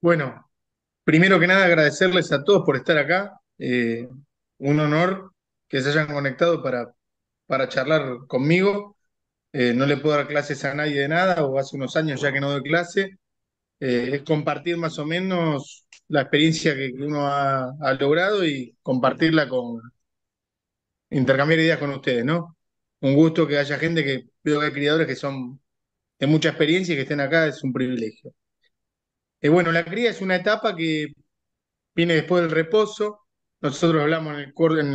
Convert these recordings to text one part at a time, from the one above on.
Bueno, primero que nada agradecerles a todos por estar acá. Eh, un honor que se hayan conectado para, para charlar conmigo. Eh, no le puedo dar clases a nadie de nada, o hace unos años ya que no doy clase. Eh, es compartir más o menos la experiencia que uno ha, ha logrado y compartirla con, intercambiar ideas con ustedes, ¿no? Un gusto que haya gente que veo que hay criadores que son de mucha experiencia y que estén acá, es un privilegio. Eh, bueno, la cría es una etapa que viene después del reposo. Nosotros hablamos en el,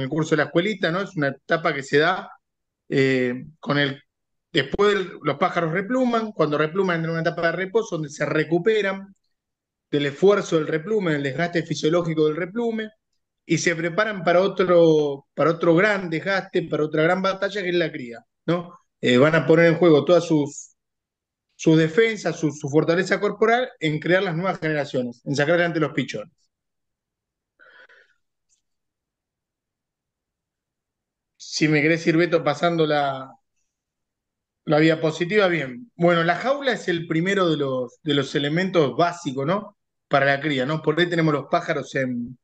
curso, de la escuelita, ¿no? Es una etapa que se da eh, con el. Después los pájaros repluman, cuando repluman entran en una etapa de reposo donde se recuperan del esfuerzo del replume, del desgaste fisiológico del replume, y se preparan para otro, para otro gran desgaste, para otra gran batalla que es la cría, ¿no? Eh, van a poner en juego todas sus su defensa, su, fortaleza corporal en crear las nuevas generaciones, en sacar adelante los pichones. Si me querés ir, Beto, pasando la, la diapositiva, bien. Bueno, la jaula es el primero de los, elementos básicos, ¿no? Para la cría, ¿no? Por ahí tenemos los pájaros en,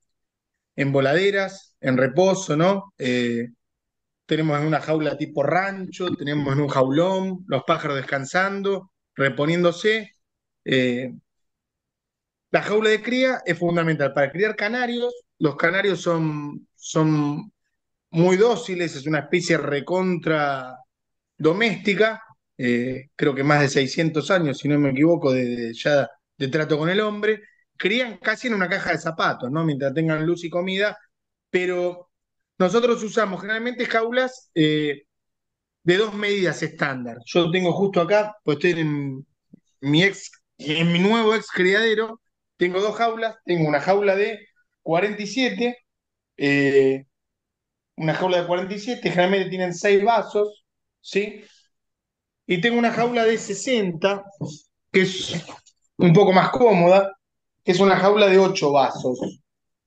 voladeras, en reposo, ¿no? Eh, tenemos en una jaula tipo rancho, tenemos en un jaulón, los pájaros descansando, reponiéndose. Eh, la jaula de cría es fundamental. Para criar canarios, los canarios son, son muy dóciles, es una especie recontra doméstica, eh, creo que más de 600 años, si no me equivoco, de, ya de trato con el hombre. Crían casi en una caja de zapatos, ¿no? Mientras tengan luz y comida, pero nosotros usamos generalmente jaulas eh, de dos medidas estándar. Yo lo tengo justo acá, pues estoy en mi ex, en mi nuevo ex criadero, tengo dos jaulas, tengo una jaula de 47, eh, una jaula de 47, generalmente tienen seis vasos, ¿sí? Y tengo una jaula de 60, que es un poco más cómoda, que es una jaula de ocho vasos.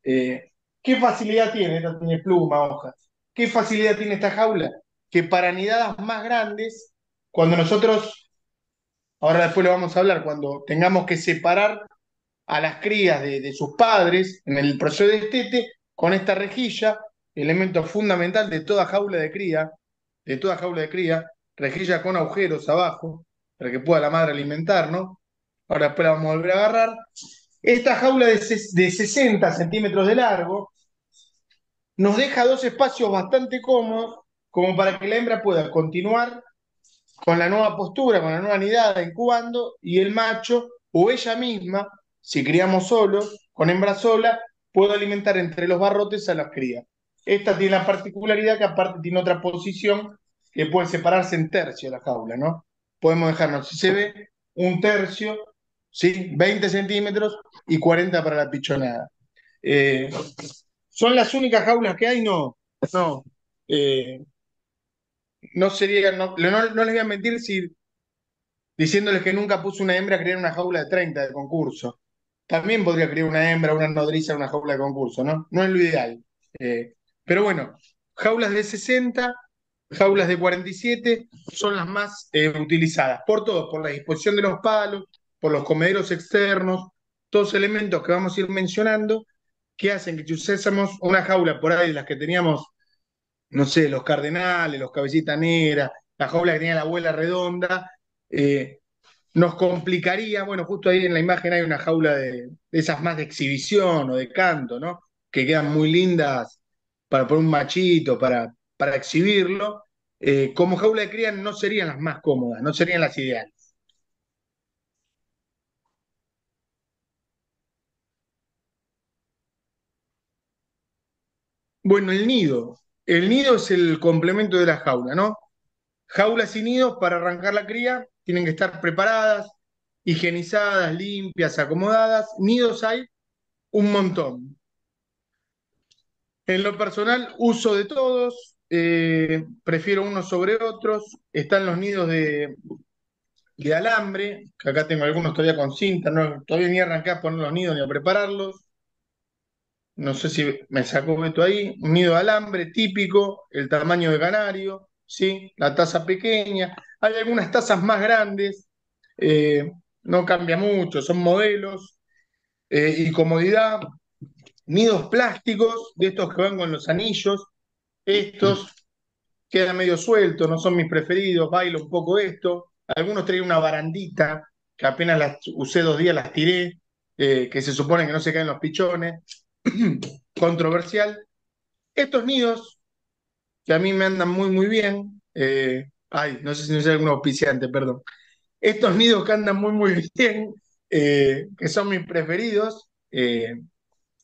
Eh, ¿Qué facilidad tiene? Esta tiene pluma, hojas. ¿Qué facilidad tiene esta jaula? que para nidadas más grandes, cuando nosotros, ahora después lo vamos a hablar, cuando tengamos que separar a las crías de, sus padres en el proceso de estete, con esta rejilla, elemento fundamental de toda jaula de cría, de toda jaula de cría, rejilla con agujeros abajo, para que pueda la madre alimentar, ¿no? Ahora después la vamos a volver a agarrar. Esta jaula de, de 60 centímetros de largo nos deja dos espacios bastante cómodos como para que la hembra pueda continuar con la nueva postura, con la nueva nidada incubando, y el macho o ella misma, si criamos solo, con hembra sola, puede alimentar entre los barrotes a las crías. Esta tiene la particularidad que aparte tiene otra posición que puede separarse en tercio la jaula, ¿no? Podemos dejarnos, si se ve, un tercio, ¿sí? 20 centímetros y 40 para la pichonada. Eh, ¿Son las únicas jaulas que hay? No, no. Eh, no sería, no, no, les voy a mentir si diciéndoles que nunca puse una hembra a crear una jaula de 30 de concurso. También podría crear una hembra, una nodriza, una jaula de concurso, ¿no? No es lo ideal. Eh, pero bueno, jaulas de 60, jaulas de 47 son las más eh, utilizadas por todos, por la disposición de los palos, por los comederos externos, todos elementos que vamos a ir mencionando que hacen que si usásemos una jaula por ahí, las que teníamos no sé, los Cardenales, los cabecitas negras, la jaula que tenía la abuela redonda, eh, nos complicaría, bueno, justo ahí en la imagen hay una jaula de, esas más de exhibición o de canto, ¿no? Que quedan muy lindas para poner un machito, para, para exhibirlo. Eh, como jaula de cría no serían las más cómodas, no serían las ideales. Bueno, el nido. El nido es el complemento de la jaula, ¿no? Jaulas y nidos para arrancar la cría tienen que estar preparadas, higienizadas, limpias, acomodadas. Nidos hay un montón. En lo personal, uso de todos, eh, prefiero unos sobre otros. Están los nidos de, alambre, que acá tengo algunos todavía con cinta, no, todavía ni arranqué a poner los nidos ni a prepararlos no sé si me sacó esto ahí, un nido de alambre típico, el tamaño de canario, ¿sí? la taza pequeña. Hay algunas tazas más grandes, eh, no cambia mucho, son modelos eh, y comodidad. Nidos plásticos, de estos que van con los anillos, estos quedan medio sueltos, no son mis preferidos, bailo un poco esto. Algunos traen una barandita, que apenas las usé dos días, las tiré, eh, que se supone que no se caen los pichones. controversial. Estos nidos, que a mí me andan muy, muy bien, eh, ay, no sé si no hay algún auspiciante, perdón. Estos nidos que andan muy, muy bien, eh, que son mis preferidos, eh,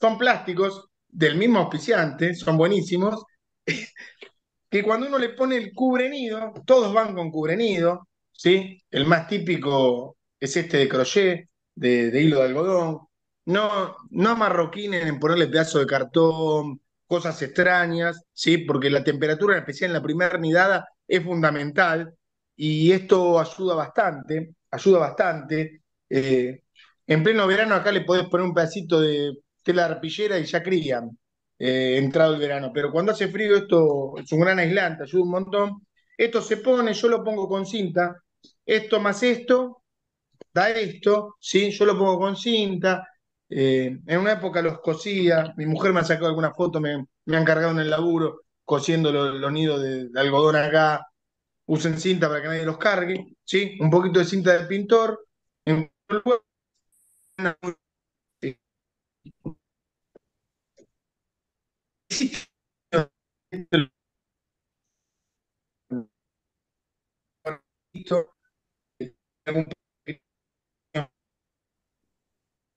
son plásticos del mismo auspiciante, son buenísimos, que cuando uno le pone el cubre nido, todos van con cubre nido, ¿sí? El más típico es este de crochet, de, de hilo de algodón, no, no en ponerle pedazos de cartón, cosas extrañas, ¿sí? porque la temperatura, en especial en la primera nidada, es fundamental y esto ayuda bastante, ayuda bastante. Eh, en pleno verano acá le podés poner un pedacito de tela de arpillera y ya crían, eh, entrado el verano, pero cuando hace frío esto es un gran aislante, ayuda un montón. Esto se pone, yo lo pongo con cinta, esto más esto, da esto, ¿sí? yo lo pongo con cinta, eh, en una época los cosía, mi mujer me ha sacado alguna foto, me, han cargado en el laburo cosiendo los, nidos de, algodón acá. Usen cinta para que nadie los cargue, ¿sí? Un poquito de cinta de pintor. En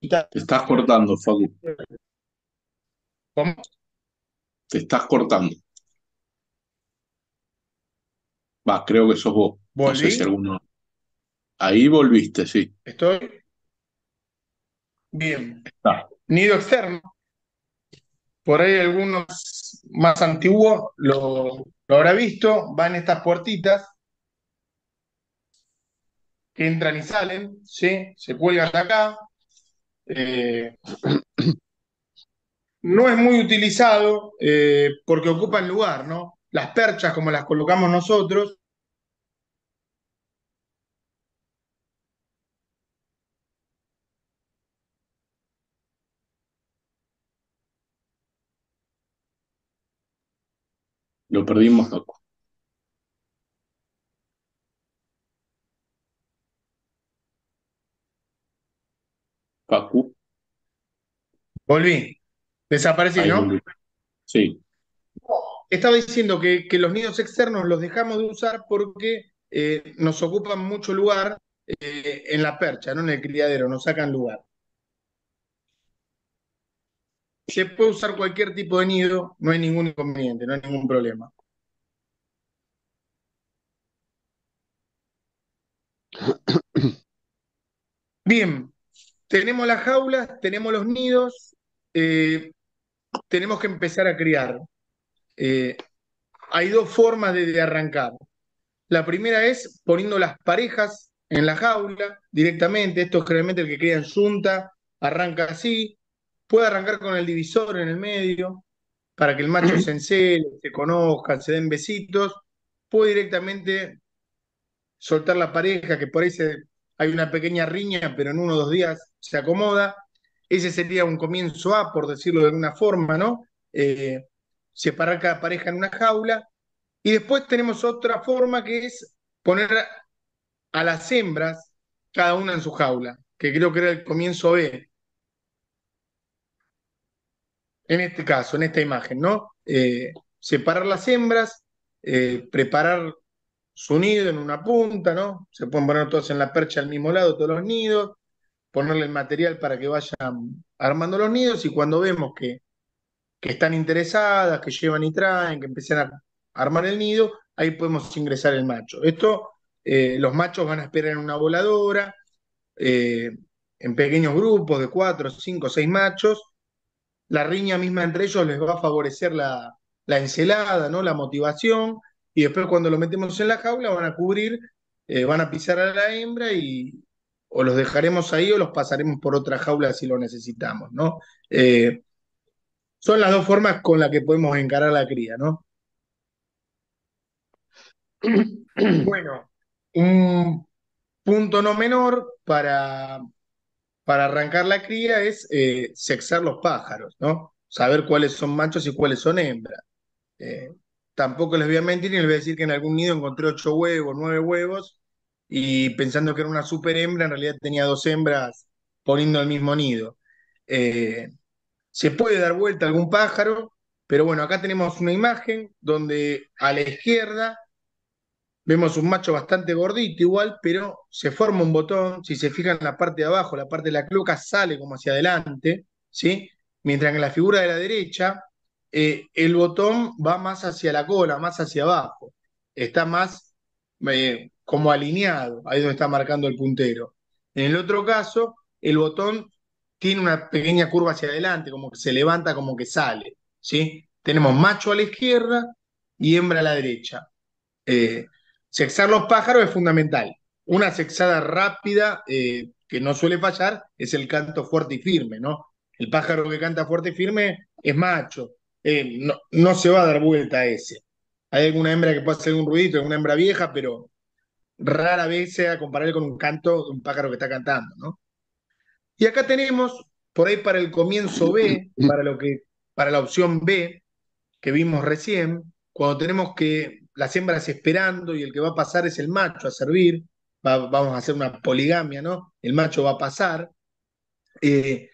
te estás cortando, Facu. ¿Cómo? Te estás cortando. Va, creo que sos vos. No Ahí volviste, sí. Estoy. Bien. Nido externo. Por ahí algunos más antiguos lo, lo habrá visto. Van estas puertitas que entran y salen, ¿sí? Se cuelgan de acá, eh, no es muy utilizado eh, porque ocupa el lugar, ¿no? Las perchas como las colocamos nosotros. Lo perdimos, doctor. Volví. Desaparecí, ¿no? Sí. Estaba diciendo que, los nidos externos los dejamos de usar porque eh, nos ocupan mucho lugar eh, en la percha, no en el criadero, nos sacan lugar. Se puede usar cualquier tipo de nido, no hay ningún inconveniente, no hay ningún problema. Bien, tenemos las jaulas, tenemos los nidos, eh, tenemos que empezar a criar. Eh, hay dos formas de, arrancar. La primera es poniendo las parejas en la jaula directamente. Esto es generalmente el que cría en junta arranca así. Puede arrancar con el divisor en el medio para que el macho se encele, se conozcan, se den besitos. Puede directamente soltar la pareja que por ahí se hay una pequeña riña, pero en uno o dos días se acomoda. Ese sería un comienzo A, por decirlo de alguna forma, ¿no? Eh, separar cada pareja en una jaula. Y después tenemos otra forma que es poner a las hembras cada una en su jaula, que creo que era el comienzo B. En este caso, en esta imagen, ¿no? Eh, separar las hembras, eh, preparar su nido en una punta, ¿no? Se pueden poner todos en la percha al mismo lado, todos los nidos, ponerle el material para que vayan armando los nidos y cuando vemos que, que están interesadas, que llevan y traen, que empiezan a armar el nido, ahí podemos ingresar el macho. Esto, eh, los machos van a esperar en una voladora, eh, en pequeños grupos de cuatro, cinco, seis machos. La riña misma entre ellos les va a favorecer la, la encelada, ¿no? La motivación y después cuando lo metemos en la jaula van a cubrir, eh, van a pisar a la hembra y o los dejaremos ahí o los pasaremos por otra jaula si lo necesitamos, ¿no? Eh, son las dos formas con las que podemos encarar la cría, ¿no? Bueno, un punto no menor para, para arrancar la cría es eh, sexar los pájaros, ¿no? Saber cuáles son machos y cuáles son hembras tampoco les voy a mentir y les voy a decir que en algún nido encontré ocho huevos, nueve huevos, y pensando que era una super hembra, en realidad tenía dos hembras poniendo el mismo nido. Eh, se puede dar vuelta algún pájaro, pero bueno, acá tenemos una imagen donde a la izquierda vemos un macho bastante gordito igual, pero se forma un botón, si se fijan en la parte de abajo, la parte de la cloaca sale como hacia adelante, ¿sí? Mientras que en la figura de la derecha eh, el botón va más hacia la cola, más hacia abajo. Está más eh, como alineado, ahí donde está marcando el puntero. En el otro caso, el botón tiene una pequeña curva hacia adelante, como que se levanta, como que sale. ¿sí? Tenemos macho a la izquierda y hembra a la derecha. Eh, sexar los pájaros es fundamental. Una sexada rápida que no suele fallar es el canto fuerte y firme, ¿no? El pájaro que canta fuerte y firme es macho. Eh, no, no, se va a dar vuelta a ese. Hay alguna hembra que puede hacer un ruidito, es una hembra vieja, pero rara vez sea comparar con un canto de un pájaro que está cantando, ¿no? Y acá tenemos, por ahí para el comienzo B, para, lo que, para la opción B que vimos recién, cuando tenemos que las hembras esperando y el que va a pasar es el macho a servir, vamos a hacer una poligamia, ¿no? El macho va a pasar. Eh,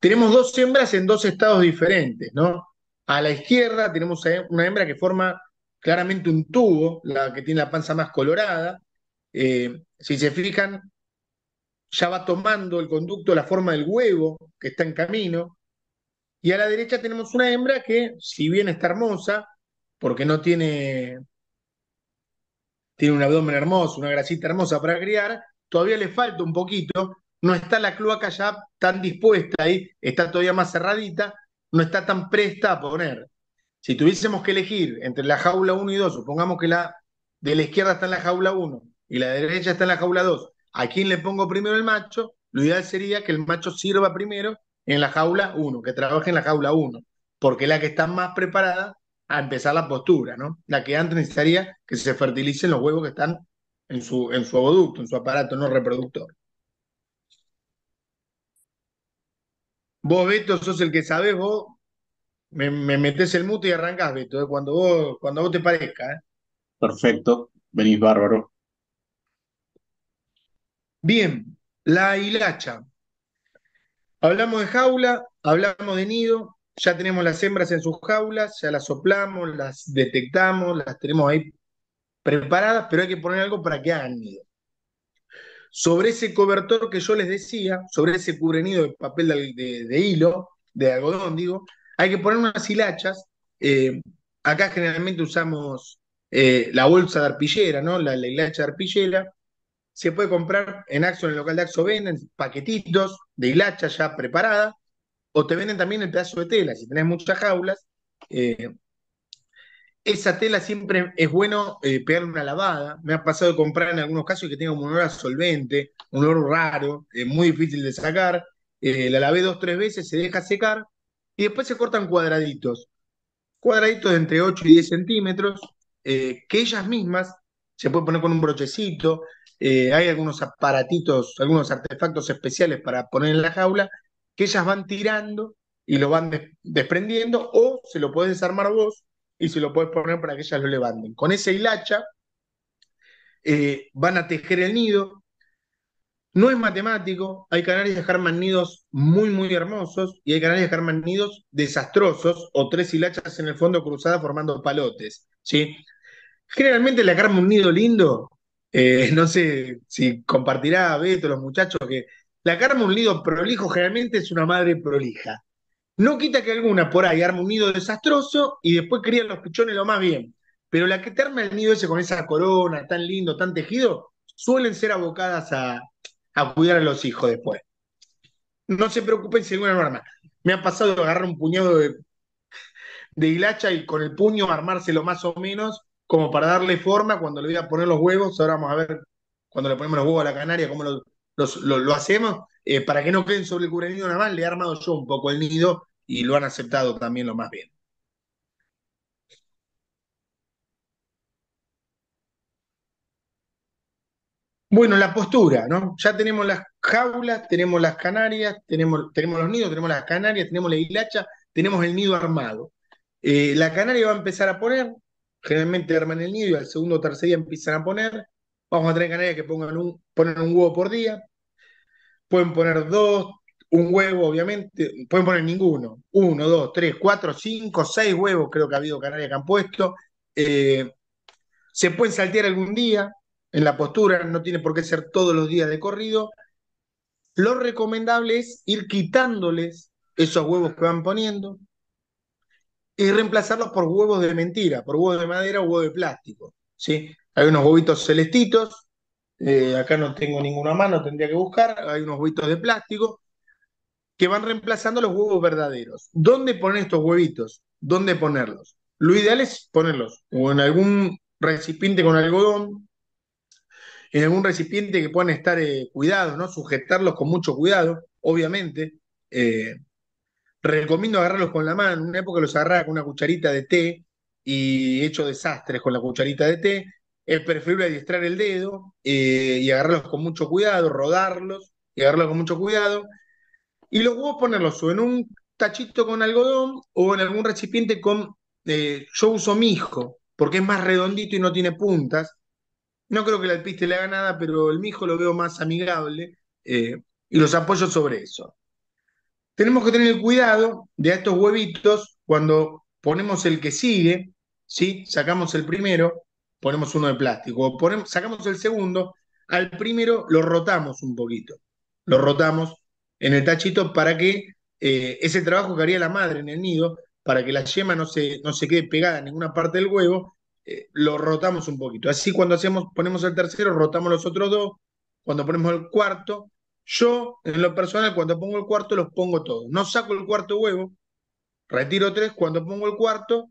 tenemos dos hembras en dos estados diferentes, ¿no? A la izquierda tenemos una hembra que forma claramente un tubo, la que tiene la panza más colorada. Eh, si se fijan, ya va tomando el conducto la forma del huevo que está en camino. Y a la derecha tenemos una hembra que, si bien está hermosa, porque no tiene, tiene un abdomen hermoso, una grasita hermosa para criar, todavía le falta un poquito, no está la cloaca ya tan dispuesta ahí, está todavía más cerradita, no está tan presta a poner. Si tuviésemos que elegir entre la jaula 1 y 2, supongamos que la de la izquierda está en la jaula 1 y la derecha está en la jaula 2, ¿a quién le pongo primero el macho? Lo ideal sería que el macho sirva primero en la jaula 1, que trabaje en la jaula 1, porque es la que está más preparada a empezar la postura, ¿no? La que antes necesitaría que se fertilicen los huevos que están en su, en su en su aparato no reproductor. Vos, Beto, sos el que sabés, vos me, me metés el mute y arrancás, Beto, eh, cuando, vos, cuando vos te parezca. Eh. Perfecto, venís bárbaro. Bien, la hilacha. Hablamos de jaula, hablamos de nido, ya tenemos las hembras en sus jaulas, ya las soplamos, las detectamos, las tenemos ahí preparadas, pero hay que poner algo para que hagan nido sobre ese cobertor que yo les decía, sobre ese cubrenido de papel de, hilo, de algodón, digo, hay que poner unas hilachas. Eh, acá generalmente usamos eh, la bolsa de arpillera, ¿no? La, hilacha de arpillera. Se puede comprar en Axo, en el local de Axo venden paquetitos de hilacha ya preparada, o te venden también el pedazo de tela. Si tenés muchas jaulas, eh, esa tela siempre es bueno eh, pegarle una lavada. Me ha pasado de comprar en algunos casos que tenga un olor a solvente, un olor raro, eh, muy difícil de sacar. Eh, la lavé dos, tres veces, se deja secar y después se cortan cuadraditos. Cuadraditos de entre 8 y 10 centímetros, eh, que ellas mismas se pueden poner con un brochecito. hay algunos aparatitos, algunos artefactos especiales para poner en la jaula que ellas van tirando y lo van desprendiendo o se lo puedes desarmar vos y se lo puedes poner para que ellas lo levanten. Con esa hilacha eh, van a tejer el nido. No es matemático, hay canarias que arman nidos muy, muy hermosos y hay canarias que arman nidos desastrosos o tres hilachas en el fondo cruzadas formando palotes. ¿sí? Generalmente la que un nido lindo, eh, no sé si compartirá a Beto, los muchachos, que la carma un nido prolijo generalmente es una madre prolija. No quita que alguna por ahí arme un nido desastroso y después crían los pichones lo más bien. Pero la que te el nido ese con esa corona tan lindo, tan tejido, suelen ser abocadas a, cuidar a los hijos después. No se preocupen si alguna norma. Me ha pasado de agarrar un puñado de, de hilacha y con el puño armárselo más o menos, como para darle forma cuando le voy a poner los huevos. Ahora vamos a ver cuando le ponemos los huevos a la canaria cómo lo hacemos. Eh, para que no queden sobre el nido nada más, le he armado yo un poco el nido y lo han aceptado también lo más bien. Bueno, la postura, ¿no? Ya tenemos las jaulas, tenemos las canarias, tenemos, tenemos los nidos, tenemos las canarias, tenemos la hilacha, tenemos el nido armado. Eh, la canaria va a empezar a poner, generalmente arman el nido y al segundo o tercer día empiezan a poner. Vamos a tener canarias que pongan un, ponen un huevo por día pueden poner dos, un huevo, obviamente, pueden poner ninguno. Uno, dos, tres, cuatro, cinco, seis huevos, creo que ha habido canarias que han puesto. Eh, se pueden saltear algún día en la postura, no tiene por qué ser todos los días de corrido. Lo recomendable es ir quitándoles esos huevos que van poniendo y reemplazarlos por huevos de mentira, por huevos de madera o huevos de plástico. ¿sí? Hay unos huevitos celestitos eh, acá no tengo ninguna mano, tendría que buscar, hay unos huevitos de plástico que van reemplazando los huevos verdaderos. ¿Dónde poner estos huevitos? ¿Dónde ponerlos? Lo ideal es ponerlos o en algún recipiente con algodón, en algún recipiente que puedan estar eh, cuidados, ¿no? Sujetarlos con mucho cuidado, obviamente. Eh, recomiendo agarrarlos con la mano. En una época los agarraba con una cucharita de té y he hecho desastres con la cucharita de té es preferible adiestrar el dedo eh, y agarrarlos con mucho cuidado, rodarlos y agarrarlos con mucho cuidado. Y los huevos ponerlos o en un tachito con algodón o en algún recipiente con... Eh, yo uso mijo, porque es más redondito y no tiene puntas. No creo que el alpiste le haga nada, pero el mijo lo veo más amigable eh, y los apoyo sobre eso. Tenemos que tener cuidado de estos huevitos cuando ponemos el que sigue, ¿sí? sacamos el primero, ponemos uno de plástico, ponemos, sacamos el segundo, al primero lo rotamos un poquito, lo rotamos en el tachito para que eh, ese trabajo que haría la madre en el nido, para que la yema no se, no se quede pegada en ninguna parte del huevo, eh, lo rotamos un poquito. Así cuando hacemos, ponemos el tercero, rotamos los otros dos, cuando ponemos el cuarto, yo en lo personal cuando pongo el cuarto los pongo todos, no saco el cuarto huevo, retiro tres, cuando pongo el cuarto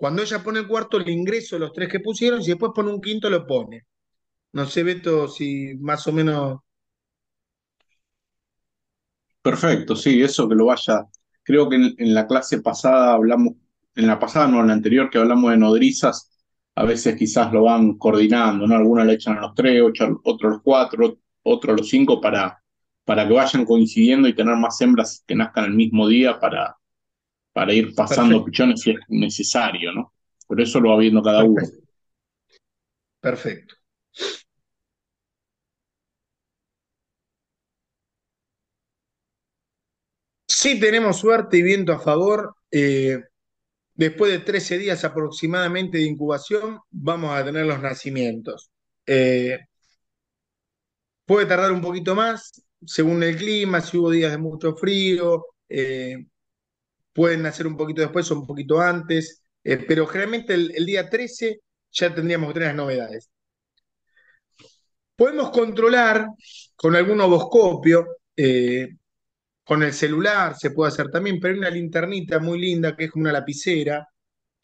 cuando ella pone el cuarto, le ingreso los tres que pusieron y después pone un quinto, lo pone. No sé, Beto, si más o menos. Perfecto, sí, eso que lo vaya. Creo que en, la clase pasada hablamos, en la pasada, no, en la anterior que hablamos de nodrizas, a veces quizás lo van coordinando, ¿no? Algunas le echan a los tres, otros a los cuatro, otros a los cinco para, para que vayan coincidiendo y tener más hembras que nazcan el mismo día para, para ir pasando pichones si es necesario, ¿no? Por eso lo va viendo cada uno. Perfecto. Si tenemos suerte y viento a favor, eh, después de 13 días aproximadamente de incubación, vamos a tener los nacimientos. Eh, puede tardar un poquito más, según el clima, si hubo días de mucho frío, eh, pueden hacer un poquito después o un poquito antes, eh, pero generalmente el, día 13 ya tendríamos que tener las novedades. Podemos controlar con algún oboscopio eh, con el celular se puede hacer también, pero hay una linternita muy linda que es como una lapicera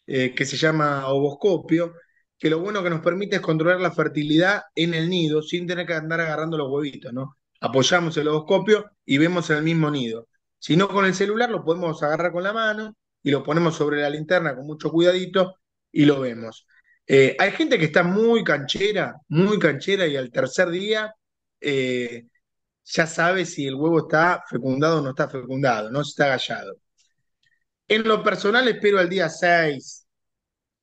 eh, que se llama ovoscopio, que lo bueno que nos permite es controlar la fertilidad en el nido sin tener que andar agarrando los huevitos, ¿no? Apoyamos el ovoscopio y vemos el mismo nido. Si no con el celular, lo podemos agarrar con la mano y lo ponemos sobre la linterna con mucho cuidadito y lo vemos. Eh, hay gente que está muy canchera, muy canchera y al tercer día eh, ya sabe si el huevo está fecundado o no está fecundado, no está gallado. En lo personal espero al día 6,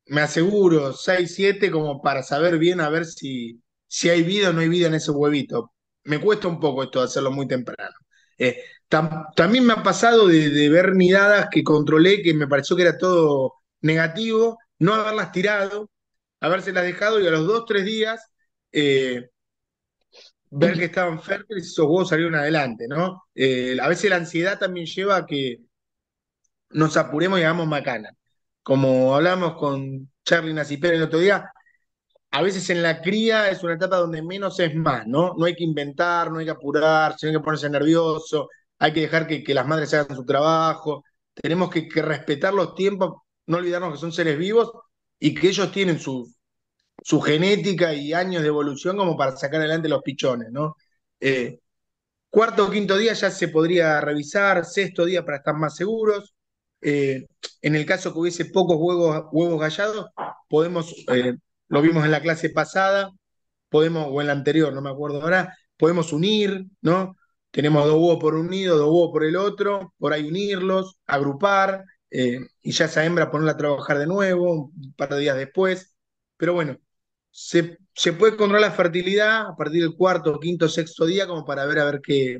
me aseguro, 6, 7 como para saber bien a ver si, si hay vida o no hay vida en ese huevito. Me cuesta un poco esto hacerlo muy temprano. Eh, también me ha pasado de, ver miradas que controlé, que me pareció que era todo negativo, no haberlas tirado, habérselas dejado y a los dos, tres días eh, ver que estaban fértiles y esos huevos salieron adelante, ¿no? Eh, a veces la ansiedad también lleva a que nos apuremos y hagamos macana. Como hablamos con Charlie Nacipero el otro día, a veces en la cría es una etapa donde menos es más, ¿no? No hay que inventar, no hay que apurar, no hay que ponerse nervioso, hay que dejar que, las madres hagan su trabajo, tenemos que, respetar los tiempos, no olvidarnos que son seres vivos y que ellos tienen su, su genética y años de evolución como para sacar adelante los pichones, ¿no? Eh, cuarto o quinto día ya se podría revisar, sexto día para estar más seguros. Eh, en el caso que hubiese pocos huevos, huevos gallados, podemos, eh, lo vimos en la clase pasada, podemos, o en la anterior, no me acuerdo ahora, podemos unir, ¿no? tenemos dos huevos por un nido, dos huevos por el otro, por ahí unirlos, agrupar, eh, y ya esa hembra ponerla a trabajar de nuevo un par de días después. Pero bueno, se, puede controlar la fertilidad a partir del cuarto, quinto, sexto día, como para ver a ver qué,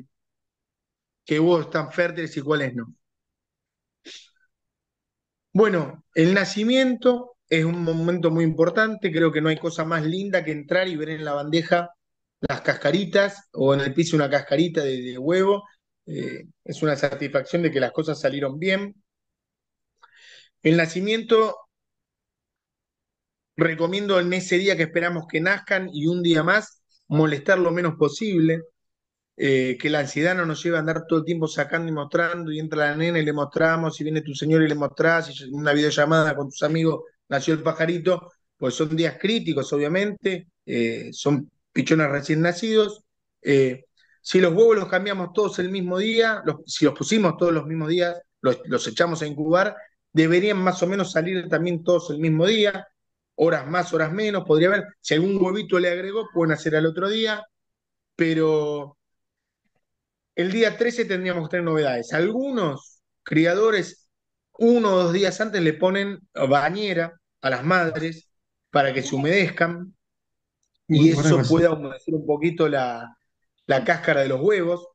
qué huevos están fértiles y cuáles no. Bueno, el nacimiento es un momento muy importante, creo que no hay cosa más linda que entrar y ver en la bandeja las cascaritas o en el piso una cascarita de, huevo. Eh, es una satisfacción de que las cosas salieron bien. El nacimiento, recomiendo en ese día que esperamos que nazcan y un día más, molestar lo menos posible, eh, que la ansiedad no nos lleve a andar todo el tiempo sacando y mostrando, y entra la nena y le mostramos, y viene tu señor y le mostrás, y una videollamada con tus amigos, nació el pajarito, pues son días críticos, obviamente, eh, son pichones recién nacidos. Eh, si los huevos los cambiamos todos el mismo día, si los pusimos todos los mismos días, los, los, echamos a incubar, deberían más o menos salir también todos el mismo día, horas más, horas menos, podría haber, si algún huevito le agregó, pueden hacer al otro día, pero el día 13 tendríamos que tener novedades. Algunos criadores, uno o dos días antes, le ponen bañera a las madres para que se humedezcan, y eso puede humedecer un poquito la, cáscara de los huevos,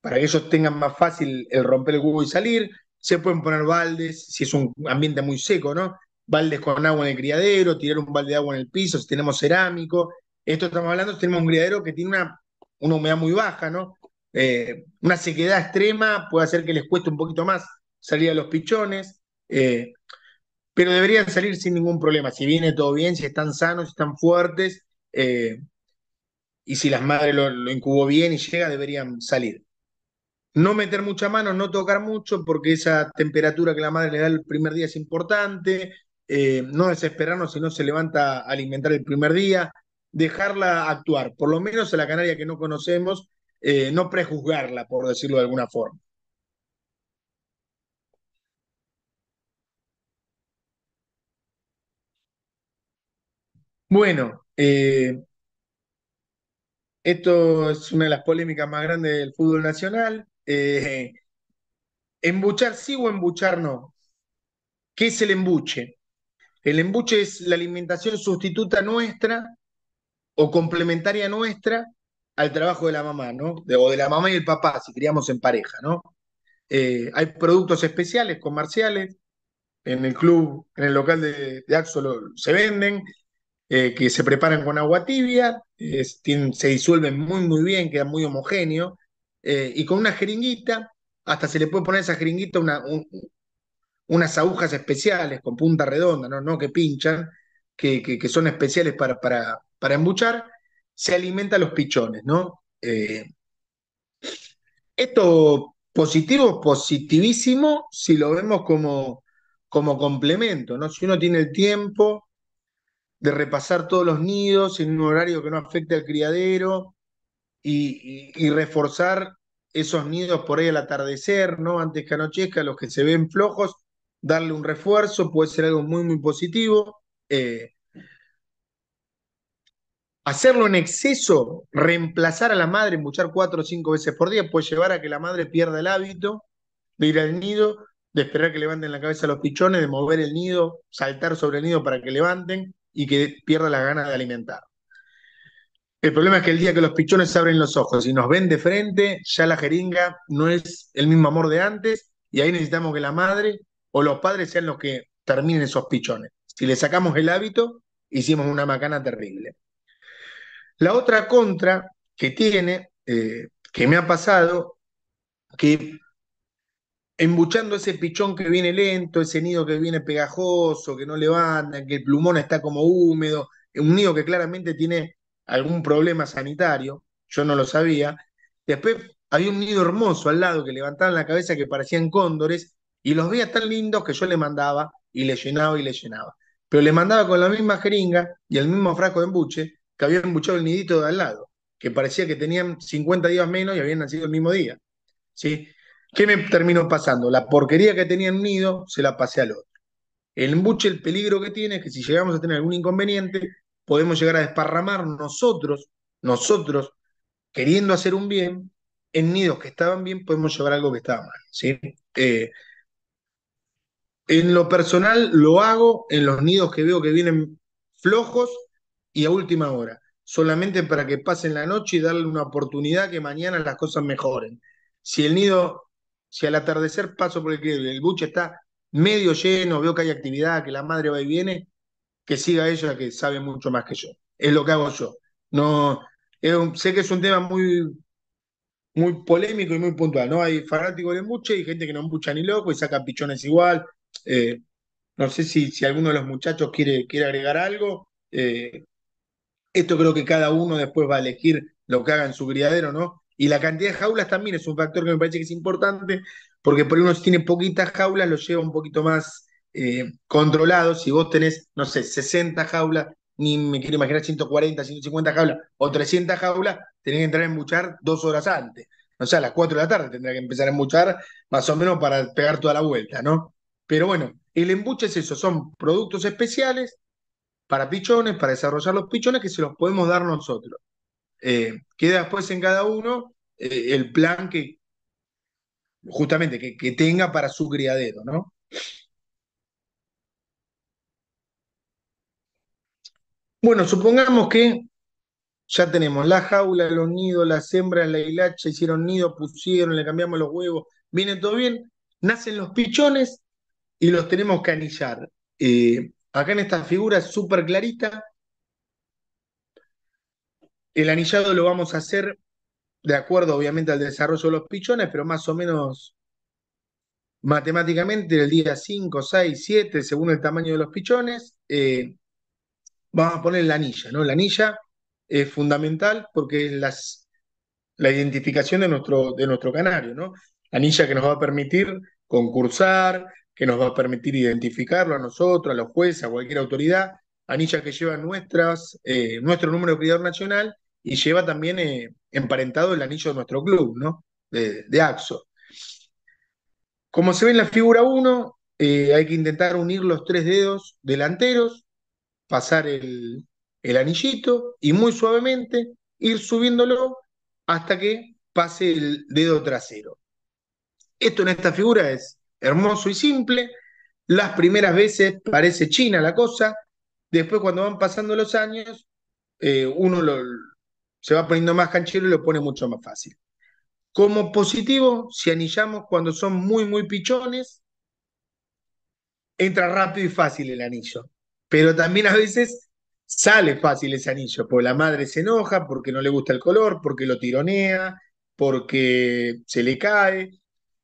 para que ellos tengan más fácil el romper el huevo y salir. Se pueden poner baldes, si es un ambiente muy seco, ¿no? Baldes con agua en el criadero, tirar un balde de agua en el piso, si tenemos cerámico. Esto estamos hablando, si tenemos un criadero que tiene una, humedad muy baja, ¿no? Eh, una sequedad extrema puede hacer que les cueste un poquito más salir a los pichones, eh, pero deberían salir sin ningún problema. Si viene todo bien, si están sanos, si están fuertes, eh, y si las madres lo, incubó bien y llega, deberían salir. No meter mucha mano, no tocar mucho, porque esa temperatura que la madre le da el primer día es importante. Eh, no desesperarnos si no se levanta a alimentar el primer día. Dejarla actuar, por lo menos en la canaria que no conocemos, eh, no prejuzgarla, por decirlo de alguna forma. Bueno, eh, esto es una de las polémicas más grandes del fútbol nacional. Eh, ¿Embuchar sí o embuchar no? ¿Qué es el embuche? El embuche es la alimentación sustituta nuestra o complementaria nuestra al trabajo de la mamá, ¿no? o de la mamá y el papá, si criamos en pareja, ¿no? Eh, hay productos especiales, comerciales, en el club, en el local de, de Axo se venden, eh, que se preparan con agua tibia, se disuelven muy, muy bien, quedan muy homogéneo, eh, y con una jeringuita, hasta se le puede poner a esa jeringuita unas agujas especiales con punta redonda, no, que pinchan, que, son especiales para, para, embuchar, se alimenta los pichones, ¿no? Eh, esto positivo, positivísimo, si lo vemos como, como complemento, ¿no? Si uno tiene el tiempo, de repasar todos los nidos en un horario que no afecte al criadero y, reforzar esos nidos por ahí al atardecer, ¿no? Antes que anochezca, los que se ven flojos, darle un refuerzo, puede ser algo muy, muy positivo. Eh, hacerlo en exceso, reemplazar a la madre, embuchar cuatro o cinco veces por día, puede llevar a que la madre pierda el hábito de ir al nido, de esperar que levanten la cabeza los pichones, de mover el nido, saltar sobre el nido para que levanten y que pierda la gana de alimentar. El problema es que el día que los pichones abren los ojos y nos ven de frente, ya la jeringa no es el mismo amor de antes y ahí necesitamos que la madre o los padres sean los que terminen esos pichones. Si le sacamos el hábito, hicimos una macana terrible. La otra contra que tiene, eh, que me ha pasado, que embuchando ese pichón que viene lento, ese nido que viene pegajoso, que no levanta, que el plumón está como húmedo, un nido que claramente tiene algún problema sanitario, yo no lo sabía. Después había un nido hermoso al lado que levantaban la cabeza que parecían cóndores y los veía tan lindos que yo le mandaba y le llenaba y le llenaba. Pero le mandaba con la misma jeringa y el mismo frasco de embuche que había embuchado el nidito de al lado, que parecía que tenían 50 días menos y habían nacido el mismo día. ¿sí? ¿Qué me terminó pasando? La porquería que tenía en un nido se la pasé al otro. El embuche, el peligro que tiene es que si llegamos a tener algún inconveniente, podemos llegar a desparramar nosotros, nosotros, queriendo hacer un bien, en nidos que estaban bien, podemos llevar algo que estaba mal. ¿sí? Eh, en lo personal lo hago en los nidos que veo que vienen flojos y a última hora, solamente para que pasen la noche y darle una oportunidad que mañana las cosas mejoren. Si el nido si al atardecer paso por el y el buche está medio lleno, veo que hay actividad, que la madre va y viene, que siga ella que sabe mucho más que yo. Es lo que hago yo. No, sé que es un tema muy, muy polémico y muy puntual, ¿no? Hay fanáticos de embuche y gente que no embucha ni loco y sacan pichones igual. Eh, no sé si, si alguno de los muchachos quiere, quiere agregar algo. Eh, esto creo que cada uno después va a elegir lo que haga en su criadero, ¿no? Y la cantidad de jaulas también es un factor que me parece que es importante, porque por ahí uno si tiene poquitas jaulas, lo lleva un poquito más eh, controlado. Si vos tenés, no sé, 60 jaulas, ni me quiero imaginar 140, 150 jaulas o 300 jaulas, tenés que entrar a embuchar dos horas antes. O sea, a las 4 de la tarde tendrá que empezar a embuchar, más o menos para pegar toda la vuelta, ¿no? Pero bueno, el embuche es eso, son productos especiales para pichones, para desarrollar los pichones que se los podemos dar nosotros. Eh, queda después en cada uno eh, el plan que, justamente, que, tenga para su criadero, ¿no? Bueno, supongamos que ya tenemos la jaula, los nidos, las hembras, la hilacha, hicieron nido, pusieron, le cambiamos los huevos, viene todo bien, nacen los pichones y los tenemos que anillar. Eh, acá en esta figura es súper clarita, el anillado lo vamos a hacer de acuerdo, obviamente, al desarrollo de los pichones, pero más o menos matemáticamente, el día 5, 6, 7, según el tamaño de los pichones, eh, vamos a poner la anilla, ¿no? La anilla es fundamental porque es las, la identificación de nuestro, de nuestro canario, ¿no? anilla que nos va a permitir concursar, que nos va a permitir identificarlo a nosotros, a los jueces, a cualquier autoridad, anilla que lleva nuestras, eh, nuestro número de criador nacional y lleva también eh, emparentado el anillo de nuestro club, ¿no? De, AXO. Como se ve en la figura 1, eh, hay que intentar unir los tres dedos delanteros, pasar el, anillito y muy suavemente ir subiéndolo hasta que pase el dedo trasero. Esto en esta figura es hermoso y simple. Las primeras veces parece china la cosa. Después cuando van pasando los años, eh, uno lo, se va poniendo más canchero y lo pone mucho más fácil. Como positivo, si anillamos cuando son muy, muy pichones, entra rápido y fácil el anillo. Pero también a veces sale fácil ese anillo, porque la madre se enoja, porque no le gusta el color, porque lo tironea, porque se le cae.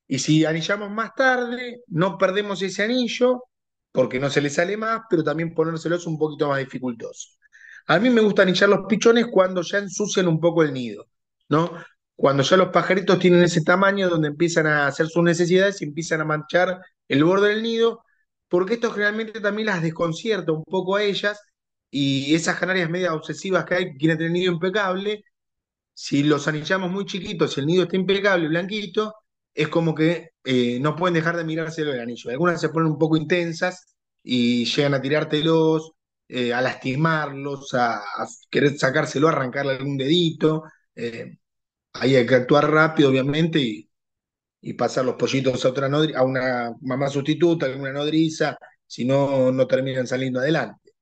Y si anillamos más tarde, no perdemos ese anillo, porque no se le sale más, pero también ponérselos un poquito más dificultoso. A mí me gusta anillar los pichones cuando ya ensucian un poco el nido, ¿no? Cuando ya los pajaritos tienen ese tamaño donde empiezan a hacer sus necesidades y empiezan a manchar el borde del nido, porque esto generalmente también las desconcierta un poco a ellas y esas canarias medias obsesivas que hay, que quieren tener el nido impecable, si los anillamos muy chiquitos, y el nido está impecable, blanquito, es como que eh, no pueden dejar de mirarse el anillo. Algunas se ponen un poco intensas y llegan a tirártelos eh, a lastimarlos, a, querer sacárselo, arrancarle algún dedito. Eh, ahí hay que actuar rápido, obviamente, y, pasar los pollitos a otra a una mamá sustituta, a una nodriza, si no, no terminan saliendo adelante.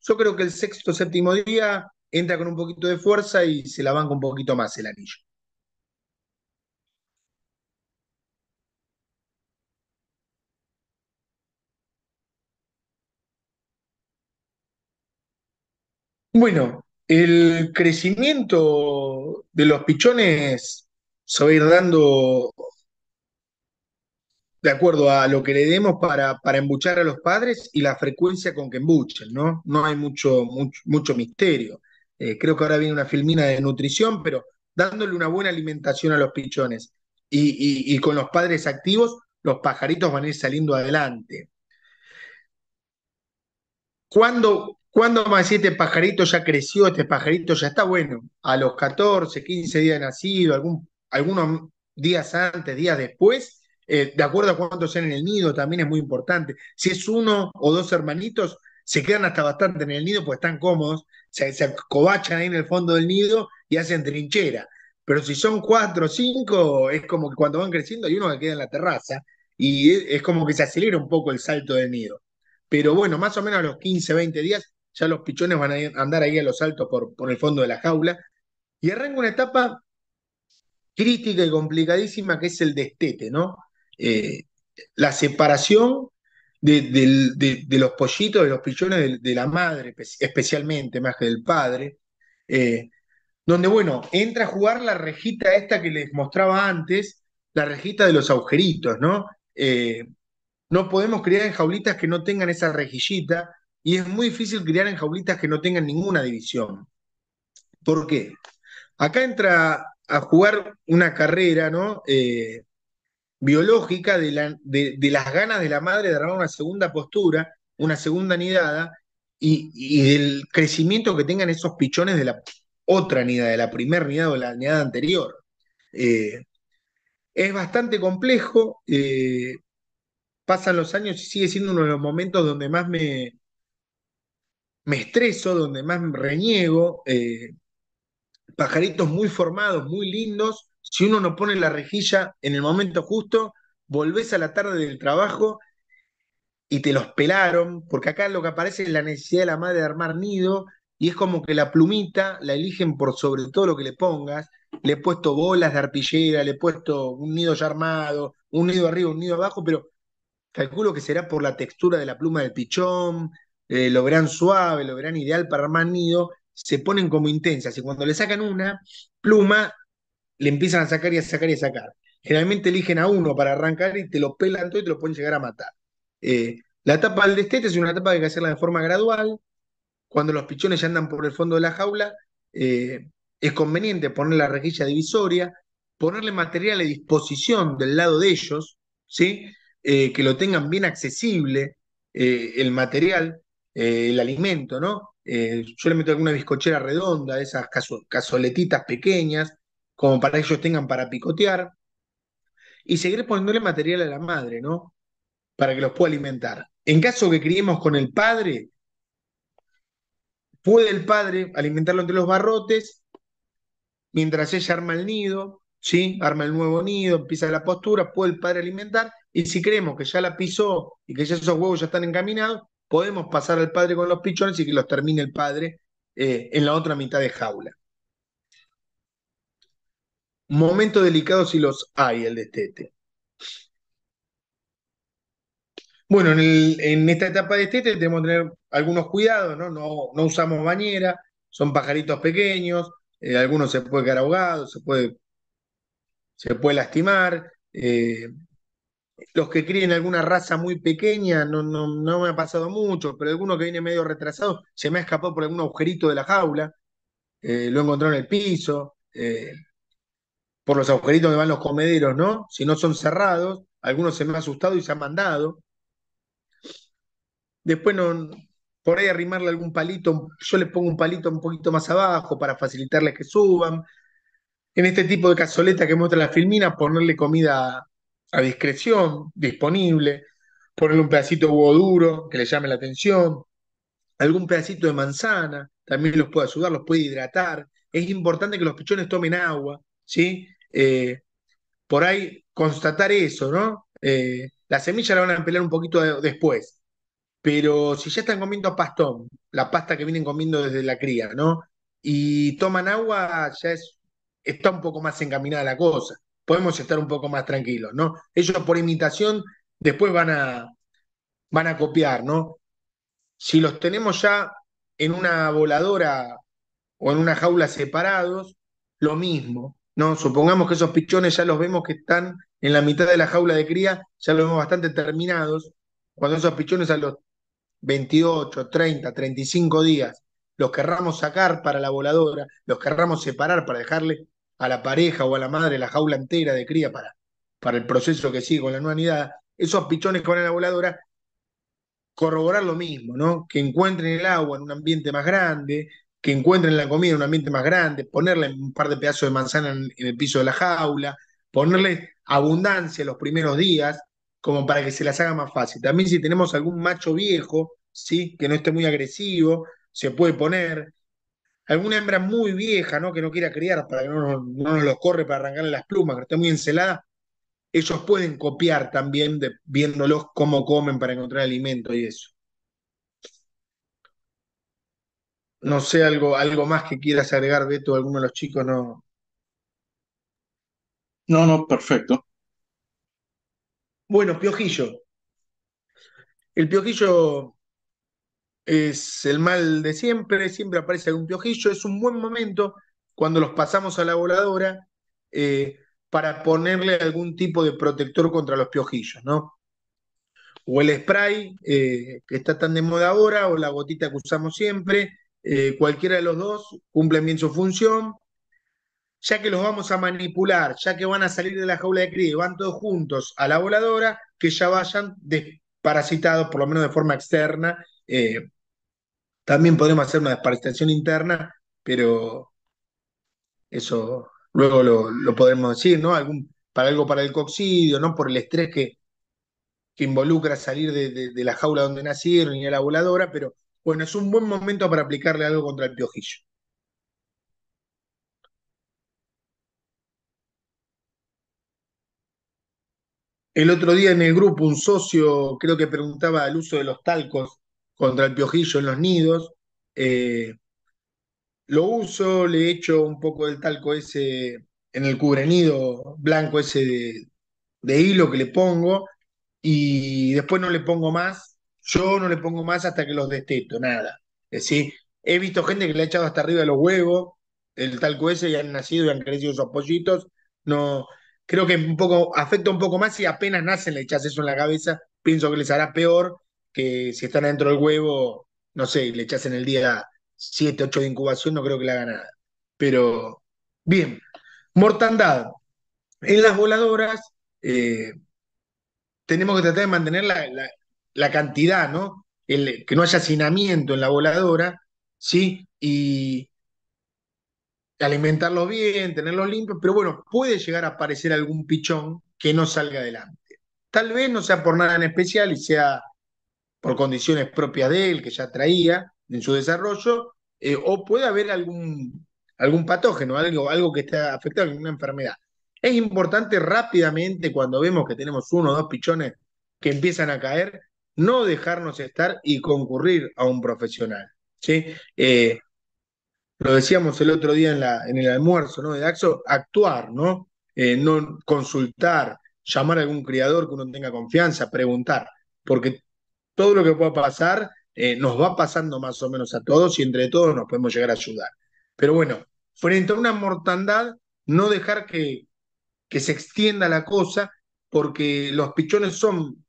Yo creo que el sexto, séptimo día entra con un poquito de fuerza y se la banca un poquito más el anillo. Bueno, el crecimiento de los pichones se va a ir dando de acuerdo a lo que le demos para, para embuchar a los padres y la frecuencia con que embuchen, ¿no? No hay mucho, mucho, misterio. Eh, creo que ahora viene una filmina de nutrición, pero dándole una buena alimentación a los pichones y, y con los padres activos, los pajaritos van a ir saliendo adelante. Cuando ¿Cuándo más? si este pajarito ya creció, este pajarito ya está bueno? A los 14, 15 días nacido, algún, algunos días antes, días después, eh, de acuerdo a cuántos sean en el nido, también es muy importante. Si es uno o dos hermanitos, se quedan hasta bastante en el nido, porque están cómodos, se, se acobachan ahí en el fondo del nido y hacen trinchera. Pero si son cuatro o cinco, es como que cuando van creciendo hay uno que queda en la terraza y es como que se acelera un poco el salto del nido. Pero bueno, más o menos a los 15, 20 días ya los pichones van a andar ahí a los altos por, el fondo de la jaula. Y arranca una etapa crítica y complicadísima que es el destete, ¿no? Eh, la separación de, los pollitos, de los pichones, de, la madre, especialmente, más que del padre, eh, donde, bueno, entra a jugar la rejita esta que les mostraba antes, la rejita de los agujeritos, ¿no? Eh, no podemos criar en jaulitas que no tengan esa rejillita, y es muy difícil criar en jaulitas que no tengan ninguna división. ¿Por qué? Acá entra a jugar una carrera ¿no? Eh, biológica de, la, de, las ganas de la madre de armar una segunda postura, una segunda nidada, y, el del crecimiento que tengan esos pichones de la otra nidada, de la primera nidada o la nidada anterior. Eh, es bastante complejo, eh, pasan los años y sigue siendo uno de los momentos donde más me, me estreso, donde más me reniego. Eh, pajaritos muy formados, muy lindos. Si uno no pone la rejilla en el momento justo, volvés a la tarde del trabajo y te los pelaron, porque acá lo que aparece es la necesidad de la madre de armar nido, y es como que la plumita la eligen por sobre todo lo que le pongas. Le he puesto bolas de arpillera, le he puesto un nido ya armado, un nido arriba, un nido abajo, pero calculo que será por la textura de la pluma del pichón, eh, lo verán suave, lo verán ideal para armar nido, se ponen como intensas y cuando le sacan una pluma, le empiezan a sacar y a sacar y a sacar. Generalmente eligen a uno para arrancar y te lo pelan todo y te lo pueden llegar a matar. Eh, la tapa del destete es una etapa que hay que hacerla de forma gradual. Cuando los pichones ya andan por el fondo de la jaula, eh, es conveniente poner la rejilla divisoria, ponerle material a disposición del lado de ellos, ¿sí? que lo tengan bien accesible el material, eh, el alimento, ¿no? Eh, yo le meto alguna bizcochera redonda, esas cazoletitas pequeñas, como para que ellos tengan para picotear. Y seguir poniéndole material a la madre, ¿no? Para que los pueda alimentar. En caso que criemos con el padre, puede el padre alimentarlo entre los barrotes mientras ella arma el nido, ¿sí? Arma el nuevo nido, empieza la postura, puede el padre alimentar, y si creemos que ya la pisó y que ya esos huevos ya están encaminados, podemos pasar al padre con los pichones y que los termine el padre eh, en la otra mitad de jaula. Momento delicado si los hay, el de Tete. Bueno, en, esta etapa de Tete tenemos que tener algunos cuidados, ¿no? No, usamos bañera, son pajaritos pequeños, eh, algunos se puede quedar ahogados, se puede, se puede lastimar. Eh, los que críen alguna raza muy pequeña, no, no, no me ha pasado mucho, pero alguno que viene medio retrasado, se me ha escapado por algún agujerito de la jaula, eh, lo encontró en el piso, eh, por los agujeritos donde van los comederos, ¿no? Si no son cerrados, algunos se me ha asustado y se han mandado. Después no, por ahí arrimarle algún palito, yo les pongo un palito un poquito más abajo para facilitarles que suban. En este tipo de cazoleta que muestra la filmina, ponerle comida a discreción, disponible, ponerle un pedacito de huevo duro que le llame la atención, algún pedacito de manzana, también los puede ayudar, los puede hidratar. Es importante que los pichones tomen agua, ¿sí? Eh, por ahí constatar eso, ¿no? Eh, la semilla la van a pelar un poquito después, pero si ya están comiendo pastón, la pasta que vienen comiendo desde la cría, ¿no? Y toman agua, ya es, está un poco más encaminada la cosa podemos estar un poco más tranquilos, ¿no? Ellos por imitación después van a, van a copiar, ¿no? Si los tenemos ya en una voladora o en una jaula separados, lo mismo, ¿no? Supongamos que esos pichones ya los vemos que están en la mitad de la jaula de cría, ya los vemos bastante terminados. Cuando esos pichones a los 28, 30, 35 días los querramos sacar para la voladora, los querramos separar para dejarle a la pareja o a la madre la jaula entera de cría para, el proceso que sigue con la nueva nidada, esos pichones que van a la voladora, corroborar lo mismo, ¿no? Que encuentren el agua en un ambiente más grande, que encuentren la comida en un ambiente más grande, ponerle un par de pedazos de manzana en, en el piso de la jaula, ponerle abundancia los primeros días, como para que se las haga más fácil. También si tenemos algún macho viejo, ¿sí? Que no esté muy agresivo, se puede poner alguna hembra muy vieja, ¿no? Que no quiera criar para que no, no, nos los corre para arrancarle las plumas, que está muy encelada, ellos pueden copiar también viéndolos cómo comen para encontrar alimento y eso. No sé, algo, algo más que quieras agregar, Beto, alguno de los chicos no. No, no, perfecto. Bueno, piojillo. El piojillo es el mal de siempre, siempre aparece algún piojillo, es un buen momento cuando los pasamos a la voladora eh, para ponerle algún tipo de protector contra los piojillos, ¿no? O el spray, eh, que está tan de moda ahora, o la gotita que usamos siempre, eh, cualquiera de los dos cumplen bien su función. Ya que los vamos a manipular, ya que van a salir de la jaula de cría van todos juntos a la voladora, que ya vayan desparasitados, por lo menos de forma externa, también podemos hacer una desparasitación interna, pero eso luego lo, podemos decir, ¿no? para algo para el coccidio, ¿no? Por el estrés que, que involucra salir de, la jaula donde nacieron y a la voladora, pero bueno, es un buen momento para aplicarle algo contra el piojillo. El otro día en el grupo un socio creo que preguntaba el uso de los talcos contra el piojillo en los nidos. Eh, lo uso, le echo un poco del talco ese en el cubrenido blanco ese de, hilo que le pongo y después no le pongo más. Yo no le pongo más hasta que los desteto, nada. Es decir, he visto gente que le ha echado hasta arriba los huevos, el talco ese, y han nacido y han crecido esos pollitos. No, creo que un poco afecta un poco más si apenas nacen le echas eso en la cabeza, pienso que les hará peor que si están adentro del huevo, no sé, y le echas en el día 7, 8 de incubación, no creo que le haga nada. Pero bien, mortandad. En las voladoras eh, tenemos que tratar de mantener la, cantidad, ¿no? que no haya hacinamiento en la voladora, ¿sí? Y alimentarlos bien, tenerlos limpios, pero bueno, puede llegar a aparecer algún pichón que no salga adelante. Tal vez no sea por nada en especial y sea por condiciones propias de él, que ya traía en su desarrollo, eh, o puede haber algún, algún patógeno, algo, que esté afectado, una enfermedad. Es importante rápidamente, cuando vemos que tenemos uno o dos pichones que empiezan a caer, no dejarnos estar y concurrir a un profesional. ¿sí? Eh, lo decíamos el otro día en, la, en el almuerzo ¿no? de Daxo, actuar, ¿no? Eh, no consultar, llamar a algún criador que uno tenga confianza, preguntar, porque todo lo que pueda pasar eh, nos va pasando más o menos a todos y entre todos nos podemos llegar a ayudar. Pero bueno, frente a una mortandad, no dejar que, que se extienda la cosa, porque los pichones son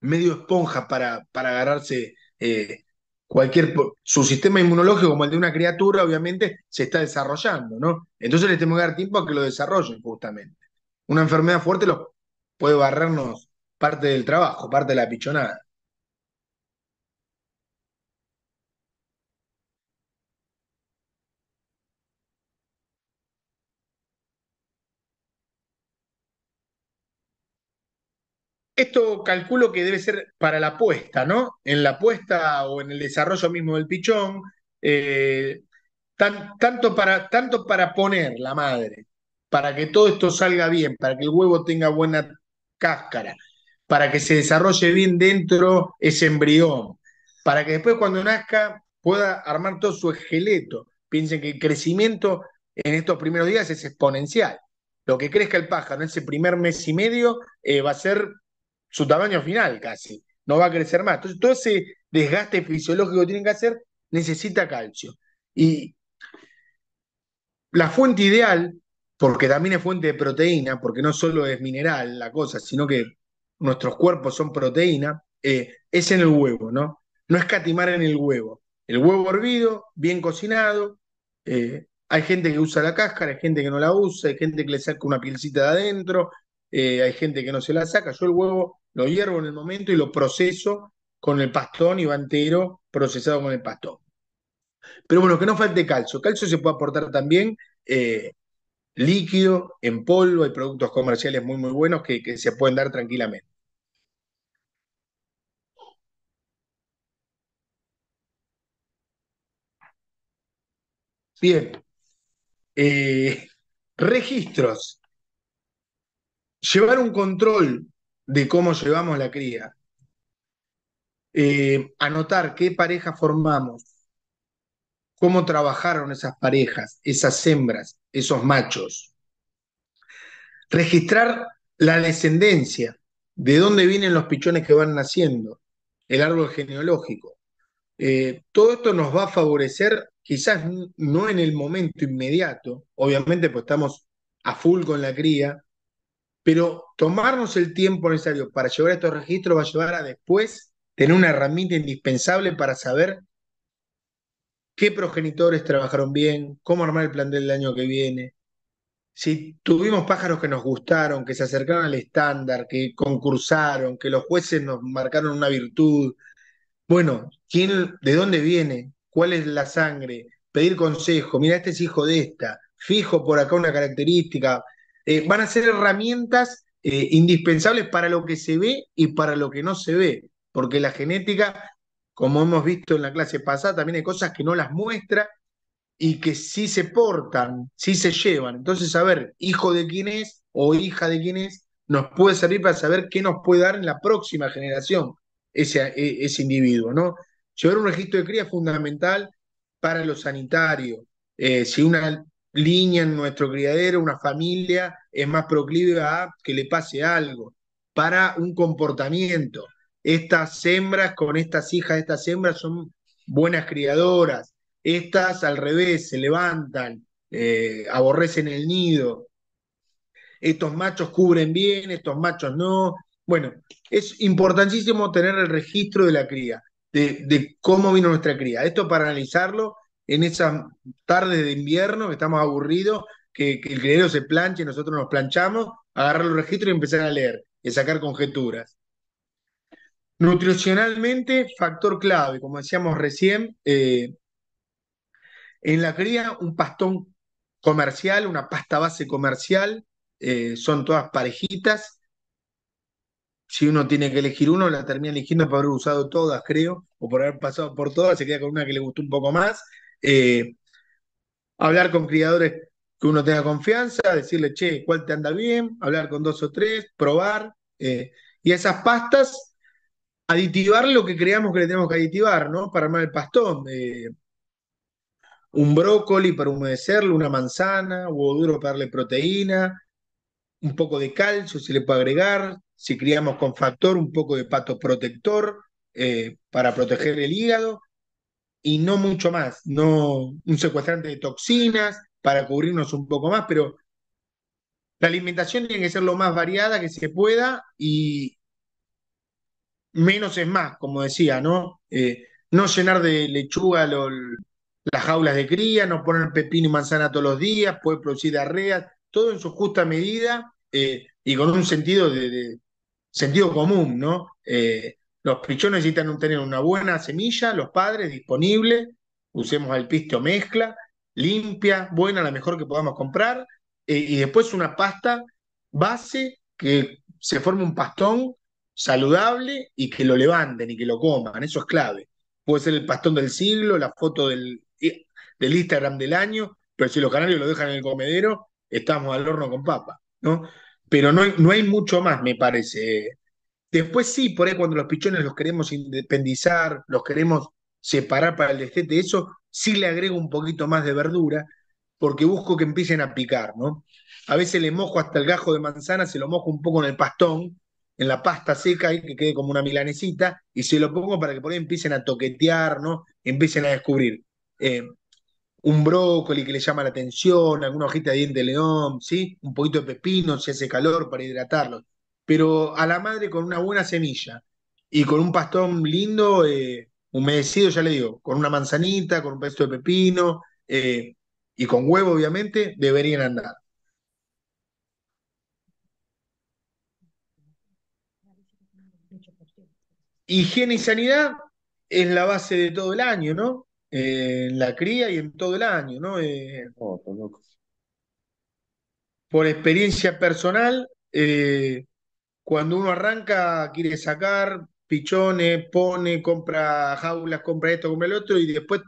medio esponja para, para agarrarse eh, cualquier. Su sistema inmunológico, como el de una criatura, obviamente se está desarrollando, ¿no? Entonces les tenemos que dar tiempo a que lo desarrollen, justamente. Una enfermedad fuerte lo puede barrernos parte del trabajo, parte de la pichonada. Esto calculo que debe ser para la apuesta, ¿no? En la puesta o en el desarrollo mismo del pichón, eh, tanto, para, tanto para poner la madre, para que todo esto salga bien, para que el huevo tenga buena cáscara, para que se desarrolle bien dentro ese embrión, para que después cuando nazca pueda armar todo su esqueleto. Piensen que el crecimiento en estos primeros días es exponencial. Lo que crezca el pájaro en ese primer mes y medio eh, va a ser su tamaño final casi, no va a crecer más. Entonces, todo ese desgaste fisiológico que tienen que hacer necesita calcio. Y la fuente ideal, porque también es fuente de proteína, porque no solo es mineral la cosa, sino que nuestros cuerpos son proteína, eh, es en el huevo, ¿no? No escatimar en el huevo. El huevo hervido, bien cocinado, eh, hay gente que usa la cáscara, hay gente que no la usa, hay gente que le saca una pielcita de adentro, eh, hay gente que no se la saca. Yo el huevo lo hiervo en el momento y lo proceso con el pastón y va entero procesado con el pastón. Pero bueno, que no falte calcio. Calcio se puede aportar también eh, líquido, en polvo, hay productos comerciales muy, muy buenos que, se pueden dar tranquilamente. Bien. Eh, registros. Llevar un control de cómo llevamos la cría. Eh, anotar qué pareja formamos, cómo trabajaron esas parejas, esas hembras, esos machos. Registrar la descendencia, de dónde vienen los pichones que van naciendo, el árbol genealógico. Eh, todo esto nos va a favorecer, quizás no en el momento inmediato, obviamente pues estamos a full con la cría, pero tomarnos el tiempo necesario para llevar estos registros va a llevar a después tener una herramienta indispensable para saber qué progenitores trabajaron bien, cómo armar el plan del año que viene, si tuvimos pájaros que nos gustaron, que se acercaron al estándar, que concursaron, que los jueces nos marcaron una virtud. Bueno, ¿quién, ¿de dónde viene? ¿Cuál es la sangre? Pedir consejo, mira, este es hijo de esta, fijo por acá una característica. Eh, van a ser herramientas eh, indispensables para lo que se ve y para lo que no se ve, porque la genética, como hemos visto en la clase pasada, también hay cosas que no las muestra y que sí se portan, sí se llevan. Entonces, saber hijo de quién es o hija de quién es nos puede servir para saber qué nos puede dar en la próxima generación ese, e, individuo, ¿no? Llevar un registro de cría es fundamental para lo sanitario. Eh, si una línea en nuestro criadero, una familia es más proclive a que le pase algo, para un comportamiento. Estas hembras con estas hijas estas hembras son buenas criadoras, estas al revés, se levantan, eh, aborrecen el nido, estos machos cubren bien, estos machos no. Bueno, es importantísimo tener el registro de la cría, de cómo vino nuestra cría. Esto para analizarlo en esas tardes de invierno, que estamos aburridos, que, el dinero se planche, nosotros nos planchamos, agarrar los registros y empezar a leer, y sacar conjeturas. Nutricionalmente, factor clave, como decíamos recién, eh, en la cría un pastón comercial, una pasta base comercial, eh, son todas parejitas. Si uno tiene que elegir uno, la termina eligiendo por haber usado todas, creo, o por haber pasado por todas, se queda con una que le gustó un poco más. Eh, hablar con criadores que uno tenga confianza, decirle, che, ¿cuál te anda bien? Hablar con dos o tres, probar. Eh, y esas pastas, aditivar lo que creamos que le tenemos que aditivar, ¿no? Para armar el pastón. Eh, un brócoli para humedecerlo, una manzana, huevo duro para darle proteína, un poco de calcio si le puede agregar, si criamos con factor, un poco de pato protector para proteger el hígado y no mucho más, no un secuestrante de toxinas para cubrirnos un poco más, pero la alimentación tiene que ser lo más variada que se pueda y menos es más, como decía, ¿no? Eh, no llenar de lechuga las jaulas de cría, no poner pepino y manzana todos los días, puede producir diarreas, todo en su justa medida eh, y con un sentido de, sentido común, ¿no? Eh, los pichones necesitan tener una buena semilla, los padres disponible, usemos piste o mezcla, limpia, buena, la mejor que podamos comprar, eh, y después una pasta base que se forme un pastón saludable y que lo levanten y que lo coman, eso es clave. Puede ser el pastón del siglo, la foto del, eh, Instagram del año, pero si los canarios lo dejan en el comedero, estamos al horno con papa, ¿no? Pero no no hay mucho más, me parece, eh. Después sí, por ahí cuando los pichones los queremos independizar, los queremos separar para el destete, eso sí le agrego un poquito más de verdura, porque busco que empiecen a picar, ¿no? A veces le mojo hasta el gajo de manzana, se lo mojo un poco en el pastón, en la pasta seca, y que quede como una milanecita, y se lo pongo para que por ahí empiecen a toquetear, ¿no? Empiecen a descubrir. Eh, un brócoli que le llama la atención, alguna hojita de diente de león, ¿sí? Un poquito de pepino si hace calor para hidratarlo pero a la madre con una buena semilla y con un pastón lindo, eh, humedecido, ya le digo, con una manzanita, con un pesto de pepino eh, y con huevo, obviamente, deberían andar. Higiene y sanidad es la base de todo el año, ¿no? Eh, en la cría y en todo el año, ¿no? por experiencia personal, cuando uno arranca quiere sacar pichones, pone, compra jaulas, compra esto, compra el otro, y después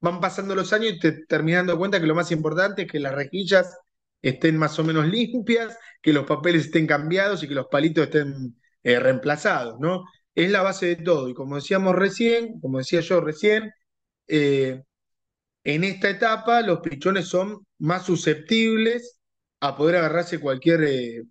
van pasando los años y te terminas dando cuenta que lo más importante es que las rejillas estén más o menos limpias, que los papeles estén cambiados y que los palitos estén eh, reemplazados, ¿no? Es la base de todo. Y como decíamos recién, como decía yo recién, eh, en esta etapa los pichones son más susceptibles a poder agarrarse cualquier eh,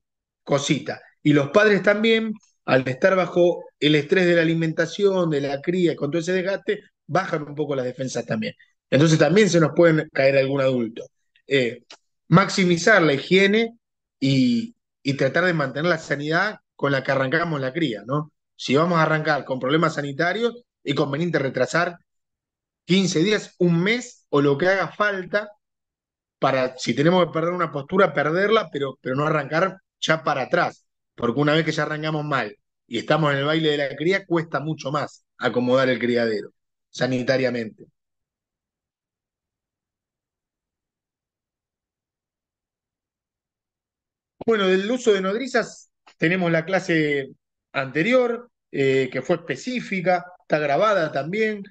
cosita. Y los padres también, al estar bajo el estrés de la alimentación, de la cría, con todo ese desgaste, bajan un poco las defensas también. Entonces también se nos pueden caer algún adulto. Eh, maximizar la higiene y, tratar de mantener la sanidad con la que arrancamos la cría, ¿no? Si vamos a arrancar con problemas sanitarios, es conveniente retrasar 15 días, un mes o lo que haga falta para, si tenemos que perder una postura, perderla, pero, pero no arrancar ya para atrás. Porque una vez que ya arrancamos mal y estamos en el baile de la cría, cuesta mucho más acomodar el criadero sanitariamente. Bueno, del uso de nodrizas tenemos la clase anterior, eh, que fue específica, está grabada también.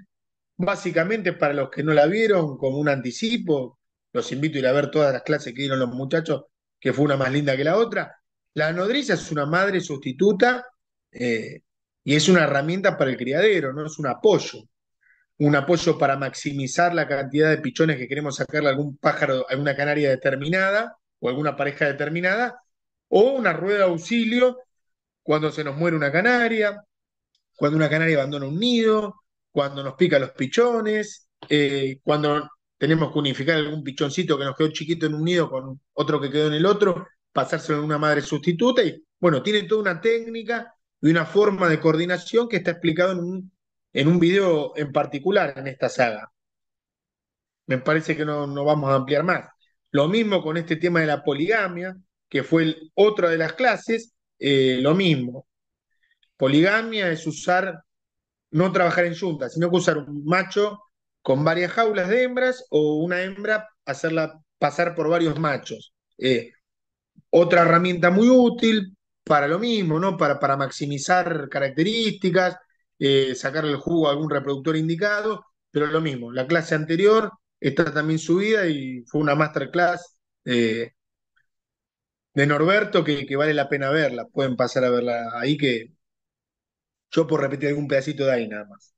Básicamente, para los que no la vieron, como un anticipo, los invito a ir a ver todas las clases que dieron los muchachos, que fue una más linda que la otra. La nodriza es una madre sustituta eh, y es una herramienta para el criadero, no es un apoyo. Un apoyo para maximizar la cantidad de pichones que queremos sacarle a algún pájaro, a una canaria determinada o alguna pareja determinada, o una rueda de auxilio cuando se nos muere una canaria, cuando una canaria abandona un nido, cuando nos pica los pichones, eh, cuando tenemos que unificar algún pichoncito que nos quedó chiquito en un nido con otro que quedó en el otro pasárselo en una madre sustituta y bueno, tiene toda una técnica y una forma de coordinación que está explicado en un, en un video en particular en esta saga. Me parece que no, vamos a ampliar más. Lo mismo con este tema de la poligamia, que fue el, otra de las clases, eh, lo mismo. Poligamia es usar, no trabajar en juntas, sino que usar un macho con varias jaulas de hembras o una hembra hacerla pasar por varios machos. Eh, otra herramienta muy útil para lo mismo, ¿no? Para, para maximizar características, eh, sacarle el jugo a algún reproductor indicado, pero lo mismo. La clase anterior está también subida y fue una masterclass eh, de Norberto que, que, vale la pena verla. Pueden pasar a verla ahí que yo por repetir algún pedacito de ahí nada más.